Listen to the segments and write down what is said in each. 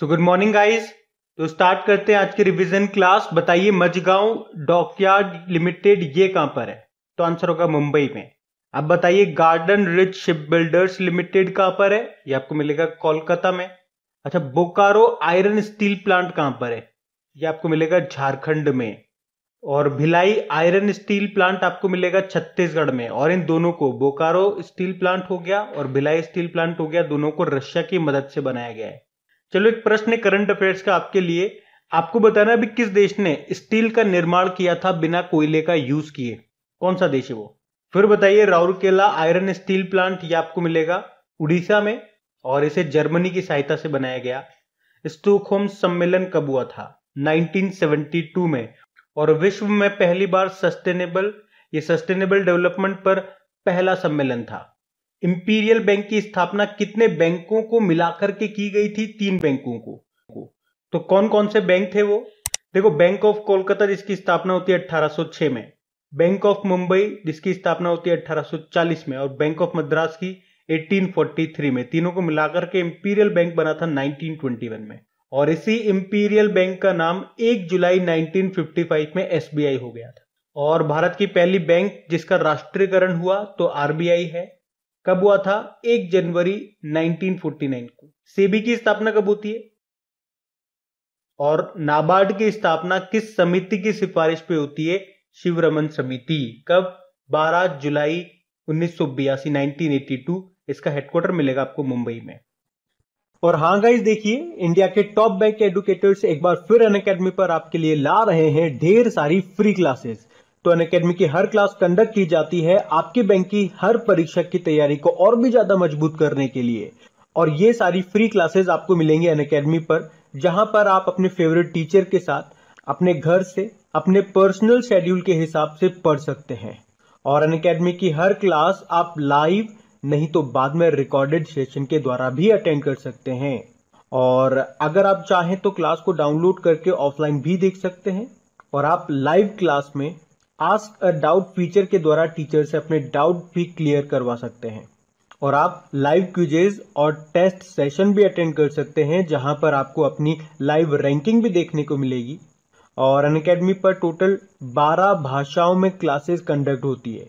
सो good morning guys तो start करते हैं आज की रिवीजन क्लास बताइए मजगांव डॉकयार्ड लिमिटेड ये कहां पर है तो आंसर होगा मुंबई में अब बताइए Garden Reach Ship Builders Limited कहां पर है ये आपको मिलेगा कोलकाता में अच्छा बोकारो आयरन स्टील प्लांट कहां पर है ये आपको मिलेगा झारखंड में और भिलाई आयरन स्टील प्लांट आपको मिलेगा छत्तीसगढ़ में और इन दोनों को बोकारो स्टील प्लांट हो गया और भिलाई स्टील प्लांट हो गया दोनों को रशिया की मदद से बनाया गया है चलो एक प्रश्न है करंट अफेयर्स का आपके लिए आपको बताना अभी किस देश ने स्टील का निर्माण किया था बिना कोयले का यूज किए कौन सा देश है वो फिर बताइए राउरकेला आयरन स्टील प्लांट ये आपको मिलेगा उड़ीसा में और इसे जर्मनी की सहायता से बनाया गया स्टोकहोम सम्मेलन कब हुआ था 1972 में और विश्व में पहली बार सस्टेनेबल ये सस्टेनेबल डेवलपमेंट पर पहला सम्मेलन था इंपीरियल बैंक की स्थापना कितने बैंकों को मिलाकर के की गई थी तीन बैंकों को तो कौन कौन से बैंक थे वो देखो बैंक ऑफ कोलकाता जिसकी स्थापना होती है 1806 में बैंक ऑफ मुंबई जिसकी स्थापना होती है 1840 में और बैंक ऑफ मद्रास की 1843 में तीनों को मिलाकर के इंपीरियल बैंक बना था 1921 में और इसी इंपीरियल बैंक का नाम 1 जुलाई 1955 में एसबीआई हो गया था और भारत की पहली बैंक जिसका राष्ट्रीयकरण हुआ तो आरबीआई है कब हुआ था एक जनवरी 1949 को सेबी की स्थापना कब होती है और नाबार्ड की स्थापना किस समिति की सिफारिश पे होती है शिवरमन समिति कब 12 जुलाई उन्नीस 1982 इसका हेडक्वार्टर मिलेगा आपको मुंबई में और हाँ गाइज देखिए इंडिया के टॉप बैंक एडुकेटर्स एक बार फिर अन पर आपके लिए ला रहे हैं ढेर सारी फ्री क्लासेस तो अन अकेडमी की हर क्लास कंडक्ट की जाती है आपके बैंक की हर परीक्षा की तैयारी को और भी ज्यादा मजबूत करने के लिए और ये सारी फ्री क्लासेस आपको मिलेंगी अन अकेडमी पर जहां पर आप अपने फेवरेट टीचर के साथ अपने घर से अपने पर्सनल शेड्यूल के हिसाब से पढ़ सकते हैं और अन अकेडमी की हर क्लास आप लाइव नहीं तो बाद में रिकॉर्डेड सेशन के द्वारा भी अटेंड कर सकते हैं और अगर आप चाहें तो क्लास को डाउनलोड करके ऑफलाइन भी देख सकते हैं और आप लाइव क्लास में आस्क अ डाउट फीचर के द्वारा टीचर से अपने डाउट भी क्लियर करवा सकते हैं और आप लाइव क्यूजेज और टेस्ट सेशन भी अटेंड कर सकते हैं जहां पर आपको अपनी लाइव रैंकिंग भी देखने को मिलेगी और अन अकेडमी पर टोटल 12 भाषाओं में क्लासेस कंडक्ट होती है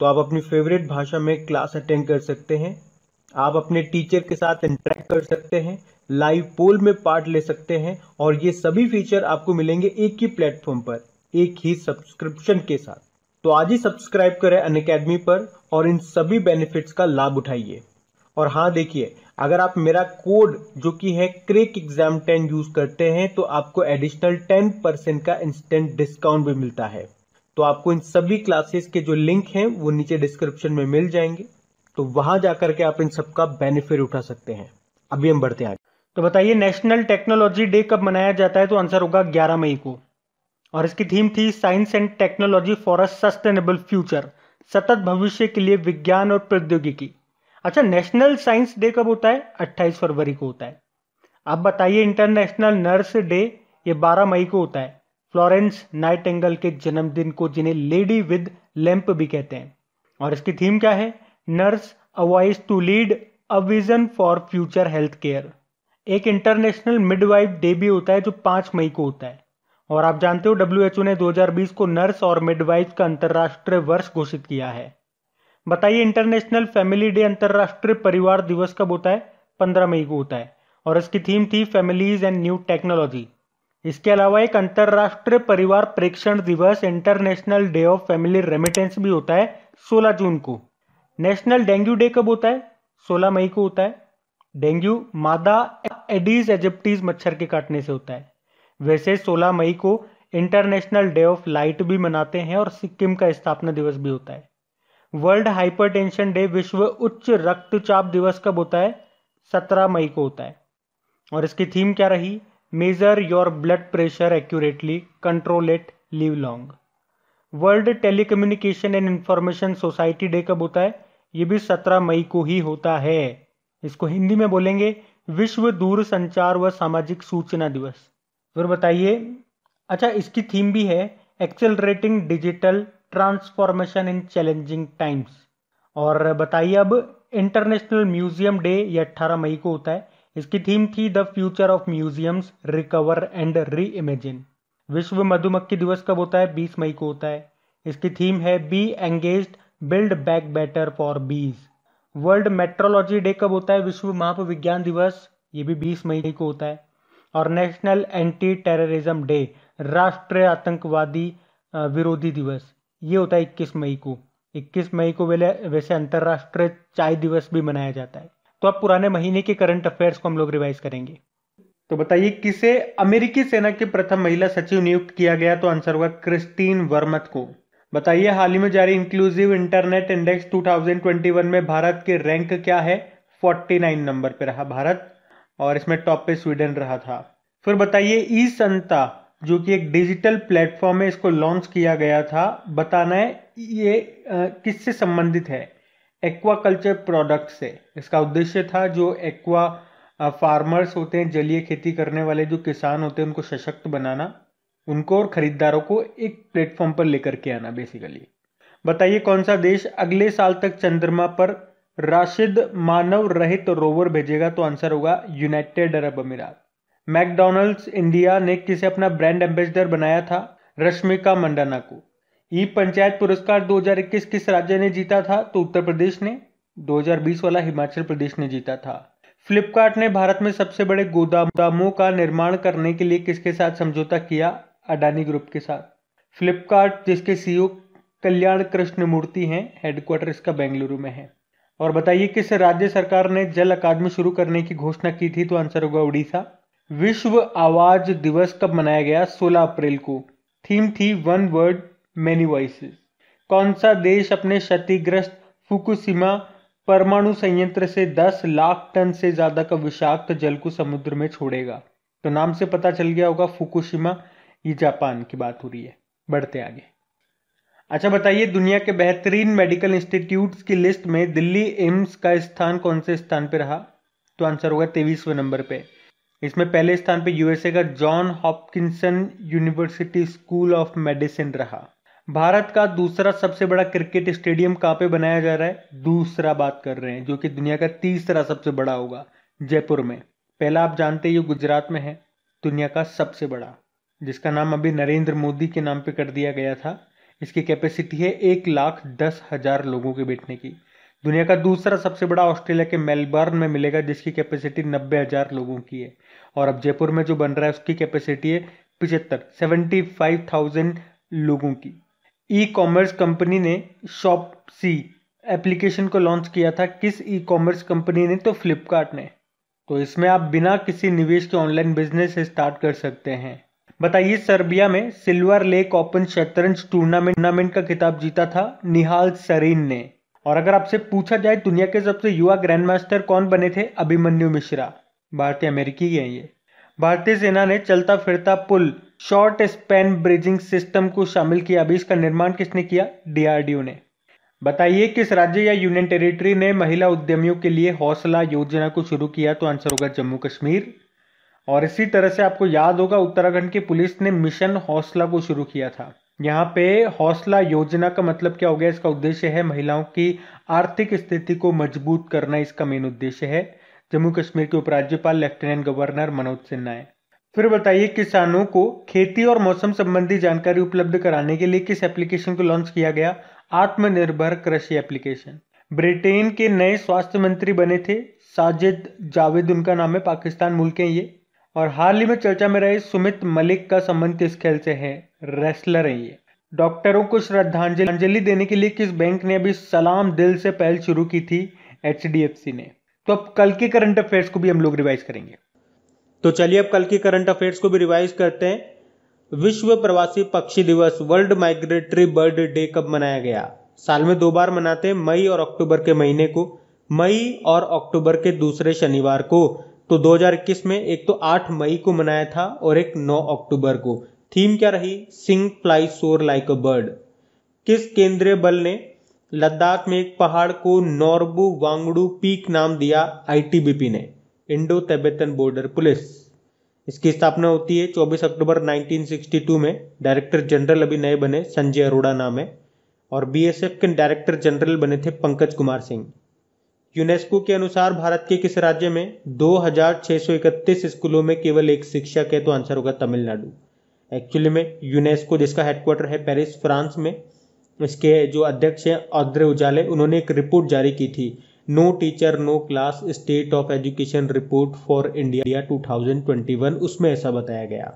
तो आप अपनी फेवरेट भाषा में क्लास अटेंड कर सकते हैं आप अपने टीचर के साथ इंटरेक्ट कर सकते हैं लाइव पोल में पार्ट ले सकते हैं और ये सभी फीचर आपको मिलेंगे एक ही प्लेटफॉर्म पर एक ही सब्सक्रिप्शन के साथ तो आज ही सब्सक्राइब करें अन अकेडमी पर और इन सभी बेनिफिट्स का लाभ उठाइए और हाँ देखिए अगर आप मेरा कोड जो कि है क्रिक एग्जाम टेन यूज करते हैं तो आपको एडिशनल टेन परसेंट का इंस्टेंट डिस्काउंट भी मिलता है तो आपको इन सभी क्लासेस के जो लिंक हैं वो नीचे डिस्क्रिप्शन में मिल जाएंगे तो वहां जाकर के आप इन सबका बेनिफिट उठा सकते हैं अभी हम बढ़ते हैं तो बताइए नेशनल टेक्नोलॉजी डे कब मनाया जाता है तो आंसर होगा ग्यारह मई को और इसकी थीम थी science and technology for a sustainable future सतत भविष्य के लिए विज्ञान और प्रौद्योगिकी अच्छा नेशनल साइंस डे कब होता है 28 फरवरी को होता है आप बताइए इंटरनेशनल नर्स डे ये 12 मई को होता है फ्लोरेंस नाइट के जन्मदिन को जिन्हें लेडी विद लैंप भी कहते हैं और इसकी थीम क्या है nurse a voice to lead a vision for future health care एक इंटरनेशनल मिडवाइफ डे भी होता है जो 5 मई को होता है और आप जानते हो डब्ल्यू ने 2020 को नर्स और मिडवाइफ का अंतर्राष्ट्रीय वर्ष घोषित किया है बताइए इंटरनेशनल फैमिली डे अंतर्राष्ट्रीय परिवार दिवस कब होता है 15 मई को होता है और इसकी थीम थी फैमिलीज एंड न्यू टेक्नोलॉजी इसके अलावा एक अंतर्राष्ट्रीय परिवार प्रेक्षण दिवस international day of family remittance भी होता है 16 जून को नेशनल डेंगू डे कब होता है 16 मई को होता है डेंगू मादा एडीज एजिप्टीज मच्छर के काटने से होता है वैसे 16 मई को इंटरनेशनल डे ऑफ लाइट भी मनाते हैं और सिक्किम का स्थापना दिवस भी होता है वर्ल्ड हाइपरटेंशन डे विश्व उच्च रक्तचाप दिवस कब होता है 17 मई को होता है और इसकी थीम क्या रही measure your blood pressure accurately control it live long world telecommunication and information society day कब होता है ये भी 17 मई को ही होता है इसको हिंदी में बोलेंगे विश्व दूर संचार व सामाजिक सूचना दिवस फिर बताइए अच्छा इसकी थीम भी है accelerating digital transformation in challenging times और बताइए अब इंटरनेशनल म्यूजियम डे ये अट्ठारह मई को होता है इसकी थीम थी the future of museums recover and reimagine विश्व मधुमक्खी दिवस कब होता है बीस मई को होता है इसकी थीम है bee engaged build back better for bees world metrology day कब होता है विश्व महाप विज्ञान दिवस ये भी 20 मई को होता है और नेशनल एंटी टेररिज्म डे राष्ट्रीय आतंकवादी विरोधी दिवस ये होता है इक्कीस मई को इक्कीस मई को वेले वैसे अंतर्राष्ट्रीय चाय दिवस भी मनाया जाता है तो अब पुराने महीने के करंट अफेयर्स को हम लोग रिवाइज करेंगे तो बताइए किसे अमेरिकी सेना की प्रथम महिला सचिव नियुक्त किया गया तो आंसर होगा क्रिस्टीन वर्मत को बताइए हाल ही में जारी इंक्लूसिव इंटरनेट इंडेक्स 2021 में भारत के रैंक क्या है 49 नंबर पर रहा भारत और इसमें टॉप पे स्वीडन रहा था फिर बताइए ई संता जो कि एक डिजिटल प्लेटफॉर्म है इसको लॉन्च किया गया था बताना है ये किससे संबंधित है एक्वा कल्चर प्रोडक्ट से इसका उद्देश्य था जो एक्वा फार्मर्स होते हैं जलीय खेती करने वाले जो किसान होते हैं उनको सशक्त बनाना उनको और खरीदारों को एक प्लेटफॉर्म पर लेकर के आना बेसिकली बताइए कौन सा देश अगले साल तक चंद्रमा पर राशिद मानव रहित तो रोवर भेजेगा तो आंसर होगा यूनाइटेड अरब अमीरात मैकडोनल्ड्स इंडिया ने किसे अपना ब्रांड एम्बेसडर बनाया था रश्मिका मंडाना को ई पंचायत पुरस्कार 2021 किस राज्य ने जीता था तो उत्तर प्रदेश ने 2020 वाला हिमाचल प्रदेश ने जीता था फ्लिपकार्ट ने भारत में सबसे बड़े गोदामों का निर्माण करने के लिए किसके साथ समझौता किया अडानी ग्रुप के साथ फ्लिपकार्ट जिसके सीईओ कल्याण कृष्ण मूर्ति हैं हेडक्वार्टर इसका बेंगलुरु में है और बताइए किस राज्य सरकार ने जल अकादमी शुरू करने की घोषणा की थी तो आंसर होगा उड़ीसा विश्व आवाज दिवस कब मनाया गया 16 अप्रैल को थीम थी वन वर्ड मेनी वॉइसेस कौन सा देश अपने क्षतिग्रस्त फुकुशिमा परमाणु संयंत्र से 10 लाख टन से ज़्यादा का विषाक्त जल को समुद्र में छोड़ेगा तो नाम से पता चल गया होगा फुकुशिमा ये जापान की बात हो रही है बढ़ते आगे अच्छा बताइए दुनिया के बेहतरीन मेडिकल इंस्टीट्यूट्स की लिस्ट में दिल्ली एम्स का स्थान कौन से स्थान पर रहा तो आंसर होगा तेईसवें नंबर पे इसमें पहले स्थान पे यूएसए का John Hopkinson university school of medicine रहा भारत का दूसरा सबसे बड़ा क्रिकेट स्टेडियम कहाँ पे बनाया जा रहा है दूसरा बात कर रहे हैं जो कि दुनिया का तीसरा सबसे बड़ा होगा जयपुर में पहला आप जानते ही गुजरात में है दुनिया का सबसे बड़ा जिसका नाम अभी नरेंद्र मोदी के नाम पे कर दिया गया था इसकी कैपेसिटी है एक लाख दस हज़ार लोगों के बैठने की दुनिया का दूसरा सबसे बड़ा ऑस्ट्रेलिया के मेलबर्न में मिलेगा जिसकी कैपेसिटी नब्बे हज़ार लोगों की है और अब जयपुर में जो बन रहा है उसकी कैपेसिटी है पिछहत्तर सेवेंटी फाइव थाउजेंड लोगों की ई कॉमर्स कंपनी ने शॉप सी एप्लीकेशन को लॉन्च किया था किस ई कॉमर्स कंपनी ने तो फ्लिपकार्ट ने तो इसमें आप बिना किसी निवेश के ऑनलाइन बिजनेस स्टार्ट कर सकते हैं बताइए सर्बिया में सिल्वर लेक ओपन शतरंज टूर्नामेंट टूर्नामेंट का खिताब जीता था निहाल सरीन ने और अगर आपसे पूछा जाए दुनिया के सबसे युवा ग्रैंड मास्टर कौन बने थे अभिमन्यु मिश्रा भारतीय अमेरिकी है हैं ये भारतीय सेना ने चलता फिरता पुल शॉर्ट स्पैन ब्रिजिंग सिस्टम को शामिल किया अभी इसका निर्माण किसने किया डीआरडीओ ने बताइए किस राज्य या यूनियन टेरिटरी ने महिला उद्यमियों के लिए हौसला योजना को शुरू किया तो आंसर होगा जम्मू कश्मीर और इसी तरह से आपको याद होगा उत्तराखंड की पुलिस ने मिशन हौसला को शुरू किया था यहाँ पे हौसला योजना का मतलब क्या हो गया इसका उद्देश्य है महिलाओं की आर्थिक स्थिति को मजबूत करना इसका मेन उद्देश्य है जम्मू कश्मीर के उपराज्यपाल लेफ्टिनेंट गवर्नर मनोज सिन्हा है फिर बताइए किसानों को खेती और मौसम संबंधी जानकारी उपलब्ध कराने के लिए किस एप्लीकेशन को लॉन्च किया गया आत्मनिर्भर कृषि एप्लीकेशन ब्रिटेन के नए स्वास्थ्य मंत्री बने थे साजिद जावेद उनका नाम है पाकिस्तान मुल्क के ये और हाल ही में चर्चा में रहे सुमित मलिक का संबंध किस खेल से है रेसलर है ये डॉक्टरों को श्रद्धांजलि देने के लिए किस बैंक ने अभी सलाम दिल से पहल शुरू की थी एच ने तो अब कल के करंट अफेयर्स को भी हम लोग रिवाइज करेंगे तो चलिए अब कल के करंट अफेयर्स को भी रिवाइज करते हैं विश्व प्रवासी पक्षी दिवस वर्ल्ड माइग्रेटरी बर्ड डे कब मनाया गया साल में दो बार मनाते हैं मई और अक्टूबर के महीने को मई और अक्टूबर के दूसरे शनिवार को तो 2021 में एक तो 8 मई को मनाया था और एक 9 अक्टूबर को थीम क्या रही sing fly soar like a bird किस केंद्रीय बल ने लद्दाख में एक पहाड़ को नॉर्बू वांगडू पीक नाम दिया आईटीबीपी ने इंडो तिब्बतन बॉर्डर पुलिस इसकी स्थापना होती है 24 अक्टूबर 1962 में डायरेक्टर जनरल अभी नए बने संजय अरोड़ा नाम है और बीएसएफ के डायरेक्टर जनरल बने थे पंकज कुमार सिंह यूनेस्को के अनुसार भारत के किस राज्य में 2631 स्कूलों में केवल एक शिक्षक है तो आंसर होगा तमिलनाडु एक्चुअली में यूनेस्को जिसका हेडक्वार्टर है पेरिस फ्रांस में इसके जो अध्यक्ष हैं आद्रे उजाले उन्होंने एक रिपोर्ट जारी की थी no teacher no class state of education report for India 2021 उसमें ऐसा बताया गया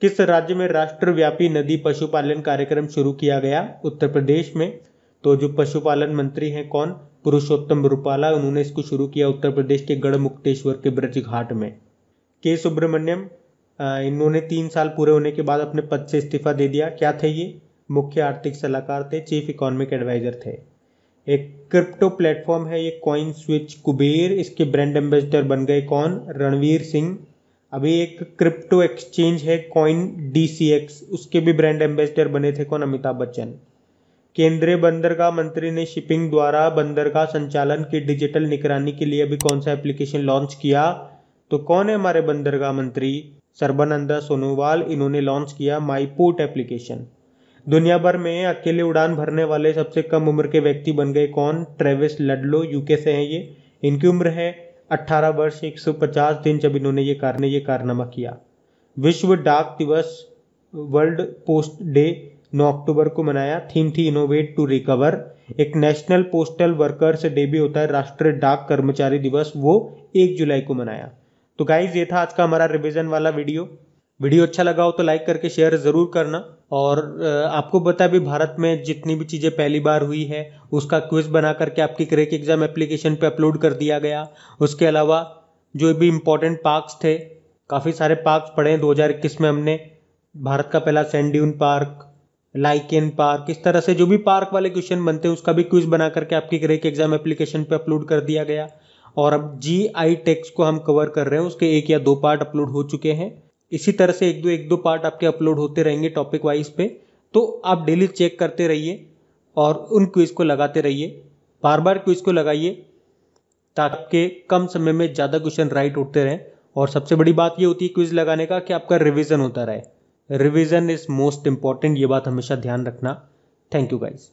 किस राज्य में राष्ट्रव्यापी नदी पशुपालन कार्यक्रम शुरू किया गया उत्तर प्रदेश में तो जो पशुपालन मंत्री हैं कौन पुरुषोत्तम रूपाला उन्होंने इसको शुरू किया उत्तर प्रदेश के गढ़ मुक्तेश्वर के ब्रज घाट में के सुब्रमण्यम इन्होंने तीन साल पूरे होने के बाद अपने पद से इस्तीफा दे दिया क्या थे ये मुख्य आर्थिक सलाहकार थे चीफ इकोनॉमिक एडवाइजर थे एक क्रिप्टो प्लेटफॉर्म है ये कॉइन स्विच कुबेर इसके ब्रांड एम्बेसडर बन गए कौन रणवीर सिंह अभी एक क्रिप्टो एक्सचेंज है कॉइन डी उसके भी ब्रांड एम्बेसडर बने थे कौन अमिताभ बच्चन केंद्रीय बंदरगाह मंत्री ने शिपिंग द्वारा बंदरगाह संचालन की डिजिटल निगरानी के लिए अभी कौन सा एप्लीकेशन लॉन्च किया तो कौन है हमारे बंदरगाह मंत्री सर्बानंदा सोनोवाल इन्होंने लॉन्च किया पोर्ट एप्लीकेशन दुनिया भर में अकेले उड़ान भरने वाले सबसे कम उम्र के व्यक्ति बन गए कौन ट्रेविस लडलो यूके से हैं ये इनकी उम्र है 18 वर्ष 150 दिन जब इन्होंने ये कारने ये कारनामा किया विश्व डाक दिवस वर्ल्ड पोस्ट डे 9 अक्टूबर को मनाया थीम थी इनोवेट टू रिकवर एक नेशनल पोस्टल वर्कर्स डे भी होता है राष्ट्रीय डाक कर्मचारी दिवस वो एक जुलाई को मनाया तो गाइज ये था आज का हमारा रिविजन वाला वीडियो वीडियो अच्छा लगा हो तो लाइक करके शेयर ज़रूर करना और आपको बता भी भारत में जितनी भी चीज़ें पहली बार हुई है उसका क्विज बना करके आपकी क्रेक एग्ज़ाम एप्लीकेशन पे अपलोड कर दिया गया उसके अलावा जो भी इम्पोर्टेंट पार्क्स थे काफ़ी सारे पार्क्स पड़े हैं दो में हमने भारत का पहला sand dune park lichen park इस तरह से जो भी पार्क वाले क्वेश्चन बनते हैं उसका भी क्विज बना करके आपकी ग्रेक एग्जाम एप्लीकेशन पे अपलोड कर दिया गया और अब जी आई टेक्स को हम कवर कर रहे हैं उसके एक या दो पार्ट अपलोड हो चुके हैं इसी तरह से एक दो एक दो पार्ट आपके अपलोड होते रहेंगे टॉपिक वाइज पे तो आप डेली चेक करते रहिए और उन क्विज को लगाते रहिए बार बार क्विज को लगाइए ताकि आपके कम समय में ज़्यादा क्वेश्चन राइट उठते रहें और सबसे बड़ी बात ये होती है क्विज लगाने का कि आपका रिविजन होता रहे रिविजन इज मोस्ट इंपॉर्टेंट ये बात हमेशा ध्यान रखना थैंक यू गाइज़